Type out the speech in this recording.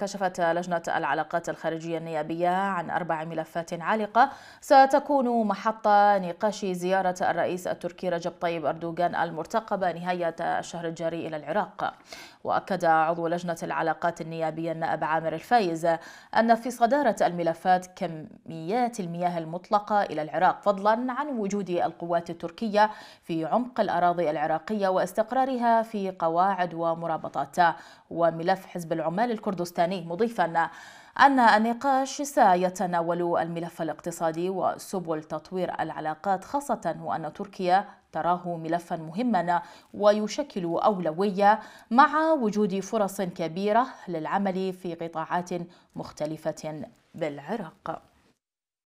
كشفت لجنة العلاقات الخارجية النيابية عن أربع ملفات عالقة ستكون محط نقاش زيارة الرئيس التركي رجب طيب أردوغان المرتقبة نهاية الشهر الجاري إلى العراق وأكد عضو لجنة العلاقات النيابية النائب عامر الفايز أن في صدارة الملفات كميات المياه المطلقة إلى العراق فضلا عن وجود القوات التركية في عمق الأراضي العراقية واستقرارها في قواعد ومرابطات وملف حزب العمال الكردستاني مضيفا أن النقاش سيتناول الملف الاقتصادي وسبل تطوير العلاقات خاصة وأن تركيا تراه ملفا مهما ويشكل أولوية مع وجود فرص كبيرة للعمل في قطاعات مختلفة بالعراق